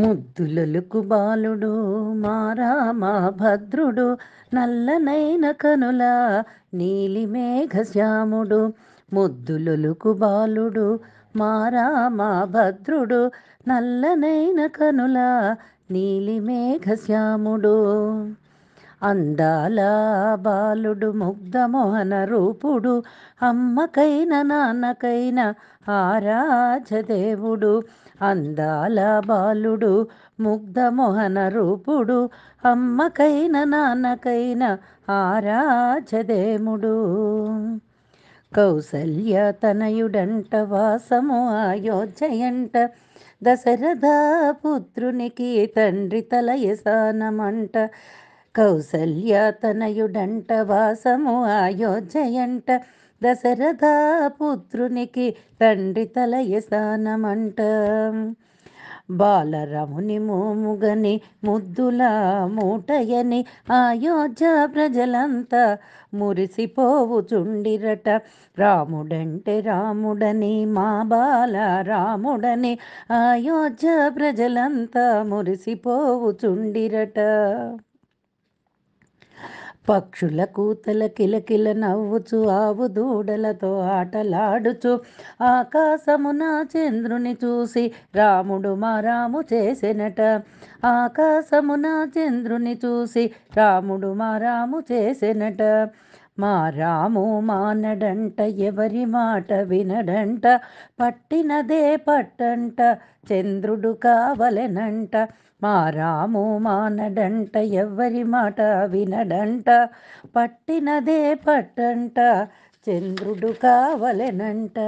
ముద్దులకు బాలుడు మారామా భద్రుడు నల్లనైన కనుల నీలి మేఘశ్యాముడు ముద్దులకు బాలుడు మారామా భద్రుడు నల్లనైన కనుల నీలి మేఘశ్యాముడు అందాల బాలుడు ముగ్ధమోహన రూపుడు అమ్మకైన నాన్నకైన ఆరాజదేవుడు అందాల బాలుడు ముగ్ధమోహన రూపుడు అమ్మకైన నాన్నకైన ఆరాజదేముడు కౌసల్య తనయుడంట వాసము అయోధ్యయంట దశరథ పుత్రునికి తండ్రి తలయసానమంట కౌసల్యాతనయుడంట వాసము ఆయోజయంట దశరథ పుత్రునికి తండ్రి తలయ స్థానమంట బాలరముని మోముగని ముద్దుల మూటయని ఆయోజ ప్రజలంతా మురిసిపోవు చుండిరట రాముడంటే రాముడని మా బాల రాముడని ఆయోజ ప్రజలంతా మురిసిపోవు చుండిరట పక్షుల కూతల కిలకిల నవ్వుచు ఆవు దూడలతో ఆటలాడుచు ఆకాశమున చంద్రుని చూసి రాముడు మా రాము చేసినట ఆకాశమున చంద్రుని చూసి రాముడు మా రాము చేసినట మా రాము మానడంట ఎవరి మాట వినడంట పట్టినదే పట్టంట చంద్రుడు కావలెనంట మా రాము మానడంట ఎవరి మాట వినడంట పట్టినదే పట్టంట చంద్రుడు కావలెనంట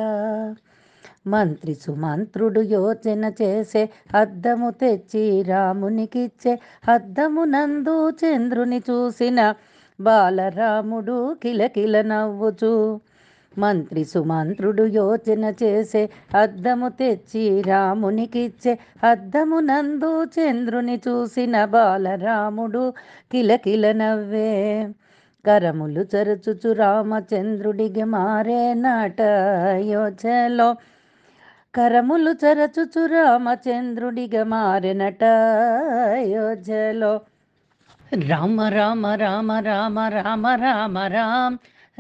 మంత్రి సుమంత్రుడు యోచన చేసే అద్దము తెచ్చి రామునికిచ్చే అద్దము నందు చంద్రుని చూసిన బాలరాముడు కిలకిల నవ్వుచు మంత్రి సుమంత్రుడు యోచన చేసే అద్దము తెచ్చి రామునికిచ్చే అద్దము నందు చంద్రుని చూసిన బాలరాముడు కిలకిల నవ్వే కరములు చరుచుచు రామచంద్రుడికి మారే నాట యోచలో కరములు చరచుచు రామచంద్రుడిగా మారినట యోజలో ராம ராம ராம ராம ராம ராம ராம்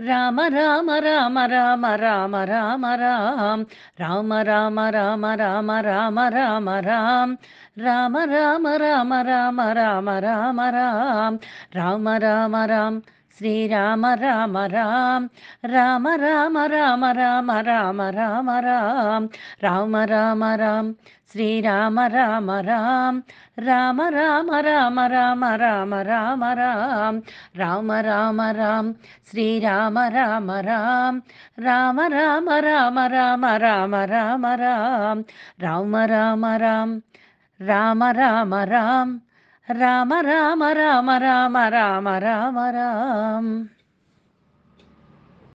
ராம ராம ராம ராம ராம ராம ராம் ராம ராம ராம ராம ராம ராம ராம் ராம ராம ராம ராம ராம ராம ராம் ராம ராம ராம் శ్రీరామ రామ రామ రామ రామ రామ రామ రామ రామ రామ రామ రామ రామ శ్రీరామ రామ రామ రామ రామ రామ రామ రామ రామ రామ రామ రామ రామ శ్రీరామ రామ రామ రామ రామ రామ రామ రామ రామ రామ రామ రామ రామ రామ రామ రామ राम राम राम राम राम राम राम